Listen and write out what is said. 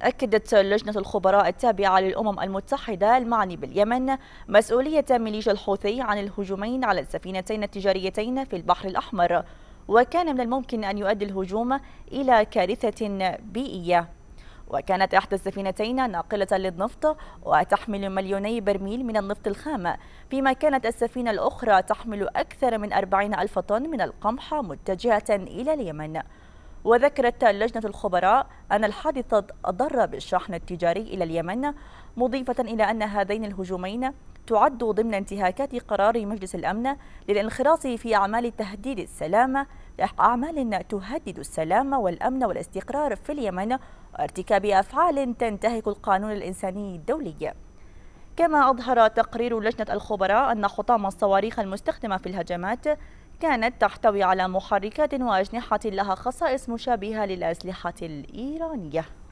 أكدت لجنة الخبراء التابعة للأمم المتحدة المعني باليمن مسؤولية ميليشيا الحوثي عن الهجومين على السفينتين التجاريتين في البحر الأحمر وكان من الممكن أن يؤدي الهجوم إلى كارثة بيئية وكانت إحدى السفينتين ناقلة للنفط وتحمل مليوني برميل من النفط الخام فيما كانت السفينة الأخرى تحمل أكثر من 40 ألف طن من القمح متجهة إلى اليمن وذكرت لجنة الخبراء أن الحادث أضر بالشحن التجاري إلى اليمن مضيفة إلى أن هذين الهجومين تعد ضمن انتهاكات قرار مجلس الأمن للانخراط في أعمال تهديد السلام أعمال تهدد السلام والأمن والاستقرار في اليمن وارتكاب أفعال تنتهك القانون الإنساني الدولي كما أظهر تقرير لجنة الخبراء أن حطام الصواريخ المستخدمة في الهجمات كانت تحتوي على محركات وأجنحة لها خصائص مشابهة للأسلحة الإيرانية